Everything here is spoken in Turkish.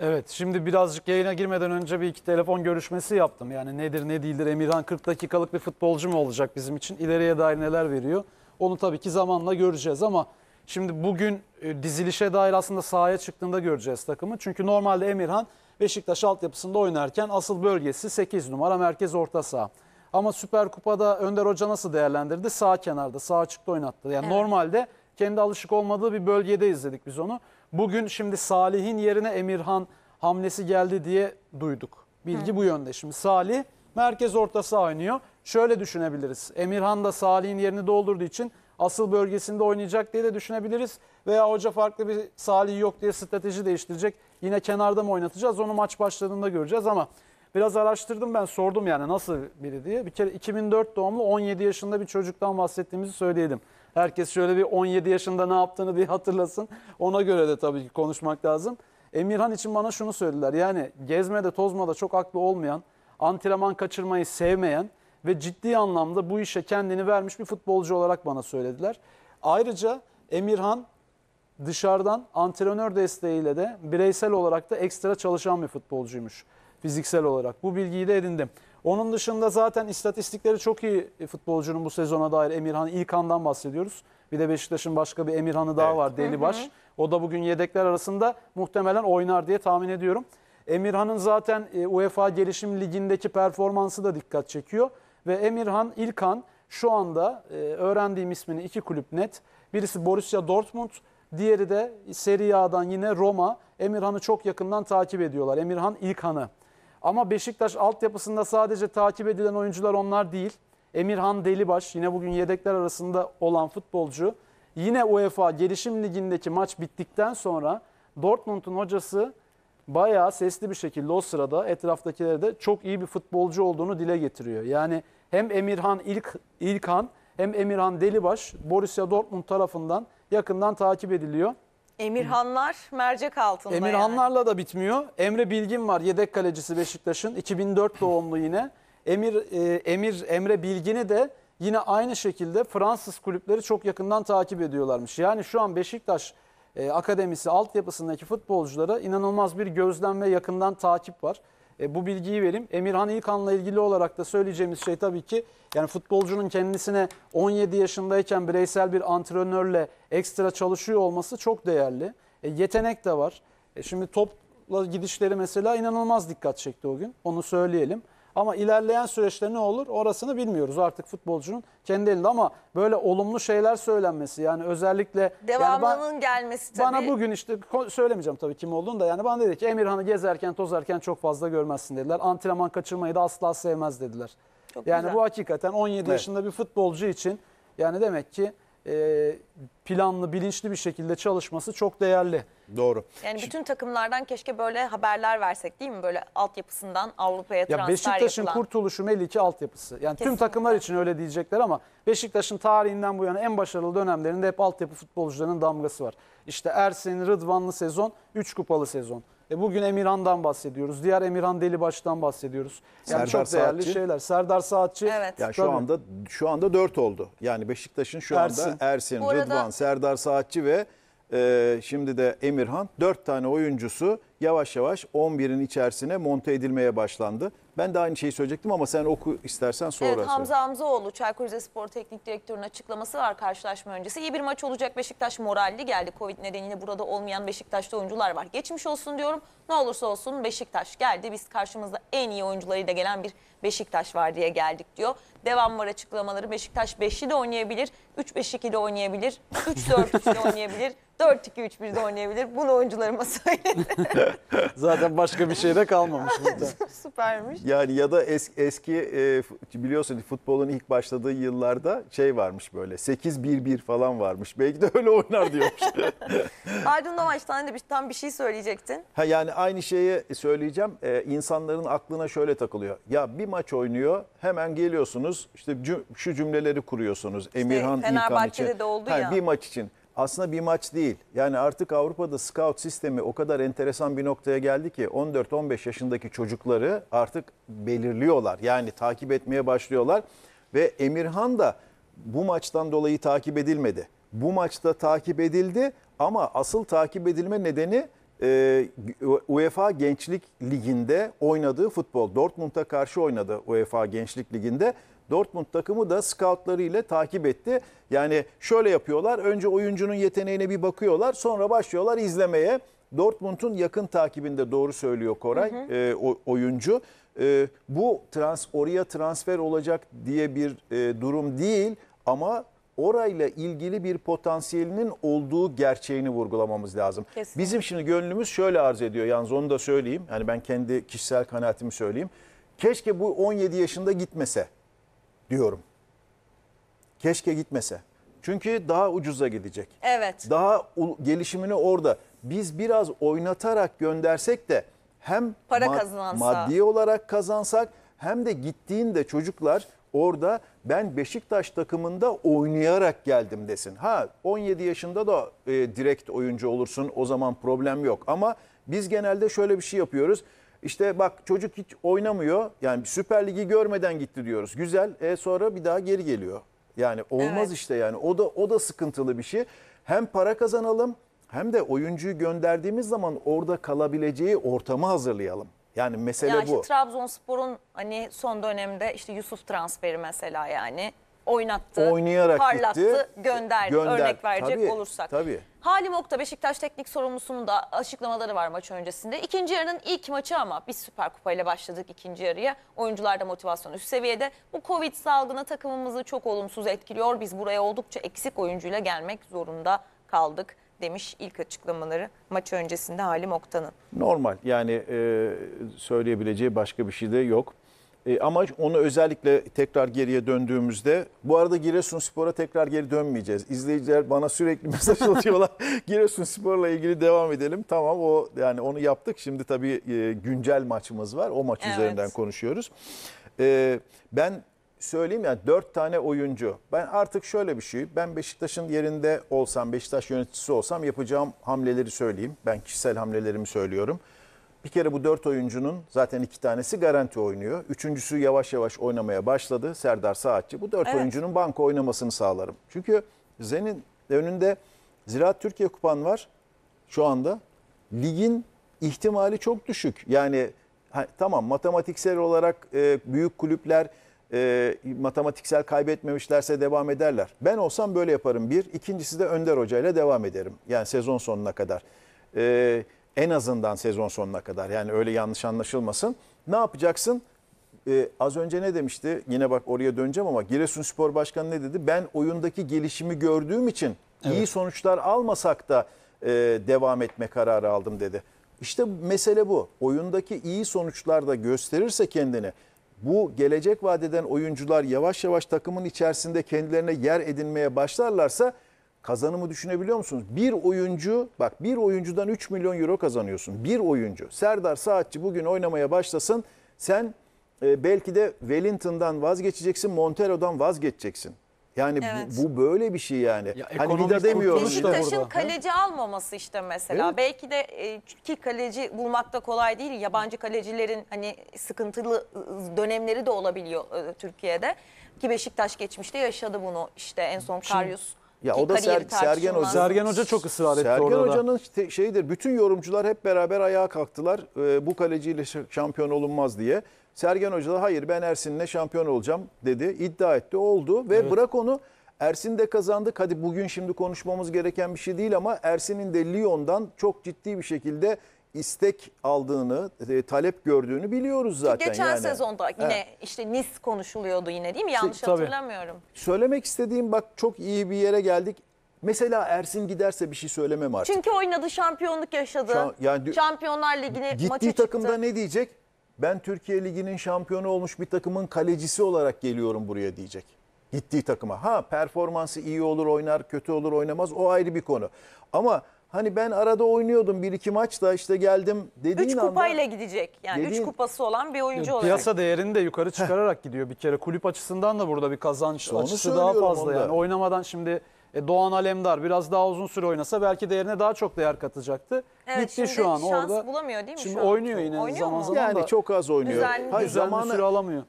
Evet şimdi birazcık yayına girmeden önce bir iki telefon görüşmesi yaptım. Yani nedir ne değildir Emirhan 40 dakikalık bir futbolcu mu olacak bizim için? İleriye dair neler veriyor? Onu tabii ki zamanla göreceğiz ama şimdi bugün e, dizilişe dair aslında sahaya çıktığında göreceğiz takımı. Çünkü normalde Emirhan Beşiktaş altyapısında oynarken asıl bölgesi 8 numara merkez orta saha. Ama Süper Kupa'da Önder Hoca nasıl değerlendirdi? Sağ kenarda, sağ açıkta oynattı. Yani evet. normalde kendi alışık olmadığı bir bölgede izledik biz onu. Bugün şimdi Salih'in yerine Emirhan hamlesi geldi diye duyduk. Bilgi Hı. bu yönde. Şimdi Salih merkez ortası saha oynuyor. Şöyle düşünebiliriz. Emirhan da Salih'in yerini doldurduğu için asıl bölgesinde oynayacak diye de düşünebiliriz. Veya hoca farklı bir Salih yok diye strateji değiştirecek. Yine kenarda mı oynatacağız onu maç başladığında göreceğiz ama biraz araştırdım ben sordum yani nasıl biri diye. Bir kere 2004 doğumlu 17 yaşında bir çocuktan bahsettiğimizi söyleyelim. Herkes şöyle bir 17 yaşında ne yaptığını bir hatırlasın. Ona göre de tabii ki konuşmak lazım. Emirhan için bana şunu söylediler. Yani gezmede tozmada çok haklı olmayan, antrenman kaçırmayı sevmeyen ve ciddi anlamda bu işe kendini vermiş bir futbolcu olarak bana söylediler. Ayrıca Emirhan dışarıdan antrenör desteğiyle de bireysel olarak da ekstra çalışan bir futbolcuymuş fiziksel olarak. Bu bilgiyi de edindim. Onun dışında zaten istatistikleri çok iyi futbolcunun bu sezona dair Emirhan İlkan'dan bahsediyoruz. Bir de Beşiktaş'ın başka bir Emirhan'ı daha Evet. var Delibaş. O da bugün yedekler arasında muhtemelen oynar diye tahmin ediyorum. Emirhan'ın zaten e, UEFA Gelişim Ligi'ndeki performansı da dikkat çekiyor. Ve Emirhan İlkan şu anda e, öğrendiğim ismini iki kulüp net. Birisi Borussia Dortmund, diğeri de Serie A'dan yine Roma. Emirhan'ı çok yakından takip ediyorlar. Emirhan İlkan'ı. Ama Beşiktaş altyapısında sadece takip edilen oyuncular onlar değil. Emirhan Delibaş yine bugün yedekler arasında olan futbolcu. Yine UEFA Gelişim Ligi'ndeki maç bittikten sonra Dortmund'un hocası bayağı sesli bir şekilde o sırada etraftakilere de çok iyi bir futbolcu olduğunu dile getiriyor. Yani hem Emirhan İlk, İlkan hem Emirhan Delibaş Borussia Dortmund tarafından yakından takip ediliyor. Emirhanlar mercek altında. Emirhanlarla da bitmiyor. Emre Bilgin var yedek kalecisi Beşiktaş'ın 2004 doğumlu yine. Emir e, Emir Emre Bilgin'i de yine aynı şekilde Fransız kulüpleri çok yakından takip ediyorlarmış. Yani şu an Beşiktaş e, akademisi altyapısındaki futbolculara inanılmaz bir gözlem ve yakından takip var e, bu bilgiyi vereyim. Emirhan İlkan'la ilgili olarak da söyleyeceğimiz şey tabii ki yani futbolcunun kendisine 17 yaşındayken bireysel bir antrenörle ekstra çalışıyor olması çok değerli. E, yetenek de var. E, şimdi topla gidişleri mesela inanılmaz dikkat çekti o gün. Onu söyleyelim. Ama ilerleyen süreçte ne olur orasını bilmiyoruz artık futbolcunun kendi elinde ama böyle olumlu şeyler söylenmesi yani özellikle devamlılığın yani gelmesi tabii. Bana bugün işte söylemeyeceğim tabii kim olduğunu da yani bana dedi ki Emirhan'ı gezerken tozarken çok fazla görmezsin dediler. Antrenman kaçırmayı da asla sevmez dediler. Çok yani güzel. bu hakikaten 17 evet. yaşında bir futbolcu için yani demek ki e, planlı bilinçli bir şekilde çalışması çok değerli. Doğru. Yani bütün takımlardan keşke böyle haberler versek değil mi? Böyle altyapısından Avrupa'ya transfer ya Beşiktaş'ın yapılan. kurtuluşu Meliki altyapısı. Yani Kesinlikle. tüm takımlar için öyle diyecekler ama Beşiktaş'ın tarihinden bu yana en başarılı dönemlerinde hep altyapı futbolcularının damgası var. İşte Ersin, Rıdvanlı sezon, 3 kupalı sezon. E bugün Emirhan'dan bahsediyoruz. Diğer Emirhan Delibaş'tan bahsediyoruz. Yani Serdar çok değerli Saatçi. şeyler. Serdar Saatçi. Evet. Ya şu Tabii. anda şu anda 4 oldu. Yani Beşiktaş'ın şu Ersin. anda Ersin, Bu arada- Serdar Saatçi ve e, şimdi de Emirhan dört tane oyuncusu yavaş yavaş 11'in içerisine monte edilmeye başlandı. Ben de aynı şeyi söyleyecektim ama sen oku istersen sonra. Evet Hamza söyle. Hamzaoğlu Çaykur Rizespor Teknik Direktörü'nün açıklaması var karşılaşma öncesi. İyi bir maç olacak Beşiktaş moralli geldi. Covid nedeniyle burada olmayan Beşiktaş'ta oyuncular var. Geçmiş olsun diyorum. Ne olursa olsun Beşiktaş geldi. Biz karşımızda en iyi oyuncularıyla gelen bir Beşiktaş var diye geldik diyor. Devam var açıklamaları. Beşiktaş 5'li de oynayabilir. 3-5-2 ile oynayabilir. 3-4-3 ile oynayabilir. 4-2-3-1'de oynayabilir. Bunu oyuncularıma söyledim. Zaten başka bir şey de kalmamış burada. Süpermiş. Yani ya da es, eski e, biliyorsun futbolun ilk başladığı yıllarda şey varmış böyle 8-1-1 falan varmış. Belki de öyle oynar diyormuş. Aydın Novaç sen hani bir, tam bir şey söyleyecektin. Ha yani aynı şeyi söyleyeceğim. E, insanların aklına şöyle takılıyor. Ya bir maç oynuyor hemen geliyorsunuz işte cüm şu cümleleri kuruyorsunuz. İşte Emirhan Fenerbahçe'de için. de oldu ha, ya. Bir maç için aslında bir maç değil. Yani artık Avrupa'da scout sistemi o kadar enteresan bir noktaya geldi ki 14-15 yaşındaki çocukları artık belirliyorlar. Yani takip etmeye başlıyorlar ve Emirhan da bu maçtan dolayı takip edilmedi. Bu maçta takip edildi ama asıl takip edilme nedeni e, UEFA Gençlik Ligi'nde oynadığı futbol. Dortmund'a karşı oynadı UEFA Gençlik Ligi'nde. Dortmund takımı da scoutlarıyla takip etti. Yani şöyle yapıyorlar. Önce oyuncunun yeteneğine bir bakıyorlar. Sonra başlıyorlar izlemeye. Dortmund'un yakın takibinde doğru söylüyor Koray hı hı. E, o, oyuncu. E, bu trans oraya transfer olacak diye bir e, durum değil ama orayla ilgili bir potansiyelinin olduğu gerçeğini vurgulamamız lazım. Kesinlikle. Bizim şimdi gönlümüz şöyle arz ediyor yalnız onu da söyleyeyim. yani ben kendi kişisel kanaatimi söyleyeyim. Keşke bu 17 yaşında gitmese diyorum. Keşke gitmese. Çünkü daha ucuza gidecek. Evet. Daha gelişimini orada biz biraz oynatarak göndersek de hem para mad kazansa. maddi olarak kazansak hem de gittiğinde çocuklar orada ben Beşiktaş takımında oynayarak geldim desin. Ha 17 yaşında da e, direkt oyuncu olursun o zaman problem yok ama biz genelde şöyle bir şey yapıyoruz. İşte bak çocuk hiç oynamıyor. Yani Süper Lig'i görmeden gitti diyoruz. Güzel. E sonra bir daha geri geliyor. Yani olmaz evet. işte yani. O da o da sıkıntılı bir şey. Hem para kazanalım hem de oyuncuyu gönderdiğimiz zaman orada kalabileceği ortamı hazırlayalım. Yani mesele ya işte bu. Trabzonspor'un hani son dönemde işte Yusuf transferi mesela yani oynattı, Oynayarak parlattı, gönderdi. gönder- Örnek verecek tabii, olursak. tabii. Halim Okta Beşiktaş teknik sorumlusunun da açıklamaları var maç öncesinde. İkinci yarının ilk maçı ama biz Süper Kupa ile başladık ikinci yarıya. Oyuncular da motivasyon üst seviyede. Bu Covid salgını takımımızı çok olumsuz etkiliyor. Biz buraya oldukça eksik oyuncuyla gelmek zorunda kaldık demiş ilk açıklamaları maç öncesinde Halim Okta'nın. Normal yani e, söyleyebileceği başka bir şey de yok. E, ama onu özellikle tekrar geriye döndüğümüzde bu arada Giresunspora tekrar geri dönmeyeceğiz. İzleyiciler bana sürekli mesaj atıyorlar. Giresun Spor'la ilgili devam edelim. Tamam o yani onu yaptık. Şimdi tabii e, güncel maçımız var. O maç evet. üzerinden konuşuyoruz. E, ben söyleyeyim ya yani, dört tane oyuncu. Ben artık şöyle bir şey. Ben Beşiktaş'ın yerinde olsam, Beşiktaş yöneticisi olsam yapacağım hamleleri söyleyeyim. Ben kişisel hamlelerimi söylüyorum. Bir kere bu dört oyuncunun zaten iki tanesi garanti oynuyor. Üçüncüsü yavaş yavaş oynamaya başladı. Serdar Saatçi. Bu dört evet. oyuncunun banka oynamasını sağlarım. Çünkü Zen'in önünde Ziraat Türkiye Kupan var şu anda. Ligin ihtimali çok düşük. Yani ha, tamam matematiksel olarak e, büyük kulüpler e, matematiksel kaybetmemişlerse devam ederler. Ben olsam böyle yaparım bir. İkincisi de Önder Hoca ile devam ederim. Yani sezon sonuna kadar. Evet en azından sezon sonuna kadar yani öyle yanlış anlaşılmasın. Ne yapacaksın? Ee, az önce ne demişti? Yine bak oraya döneceğim ama Giresunspor Başkanı ne dedi? Ben oyundaki gelişimi gördüğüm için evet. iyi sonuçlar almasak da e, devam etme kararı aldım dedi. İşte mesele bu. Oyundaki iyi sonuçlar da gösterirse kendini bu gelecek vadeden oyuncular yavaş yavaş takımın içerisinde kendilerine yer edinmeye başlarlarsa Kazanımı düşünebiliyor musunuz? Bir oyuncu, bak bir oyuncudan 3 milyon euro kazanıyorsun. Bir oyuncu. Serdar Saatçi bugün oynamaya başlasın. Sen e, belki de Wellington'dan vazgeçeceksin, Montero'dan vazgeçeceksin. Yani Evet. bu, bu böyle bir şey yani. Ya hani ekonomik vida demiyoruz Beşiktaş'ın burada. kaleci almaması işte mesela. Evet. Belki de e, ki kaleci bulmak da kolay değil. Yabancı kalecilerin hani sıkıntılı ıı, dönemleri de olabiliyor ıı, Türkiye'de. Ki Beşiktaş geçmişte yaşadı bunu işte en son Karyus ya o da Ser, Sergen tartışılmaz. Hoca. Sergen Hoca çok ısrar etti Sergen orada. Hoca'nın şeyidir. Bütün yorumcular hep beraber ayağa kalktılar. e, bu kaleciyle şampiyon olunmaz diye. Sergen Hoca da hayır ben Ersin'le şampiyon olacağım dedi. İddia etti. Oldu ve bırak onu Ersin de kazandı. Hadi bugün şimdi konuşmamız gereken bir şey değil ama Ersin'in de Lyon'dan çok ciddi bir şekilde istek aldığını, e, talep gördüğünü biliyoruz zaten. Geçen yani. sezonda yine evet. işte NIS konuşuluyordu yine değil mi? Yanlış işte, hatırlamıyorum. Söylemek istediğim bak çok iyi bir yere geldik. Mesela Ersin giderse bir şey söylemem artık. Çünkü oynadı, şampiyonluk yaşadı. Şan, yani, Şampiyonlar Ligi'ne maçı takımda çıktı. takımda ne diyecek? Ben Türkiye Ligi'nin şampiyonu olmuş bir takımın kalecisi olarak geliyorum buraya diyecek. Gittiği takıma. Ha performansı iyi olur oynar, kötü olur oynamaz o ayrı bir konu. Ama Hani ben arada oynuyordum bir iki maçta işte geldim dediğin Üç kupayla gidecek. Yani 3 dediğin- kupası olan bir oyuncu olacak. Piyasa değerini de yukarı çıkararak gidiyor bir kere. Kulüp açısından da burada bir kazanç onu açısı daha fazla onda. yani. Oynamadan şimdi e, Doğan Alemdar biraz daha uzun süre oynasa belki değerine daha çok değer katacaktı. Evet, Gitti şimdi şu an şans bulamıyor değil mi Şimdi şu an? Şimdi oynuyor yine Oynuyor zaman mu? zaman da. yani çok az oynuyor. Güzel mi? Hayır, Düzenli zamanı süre alamıyor.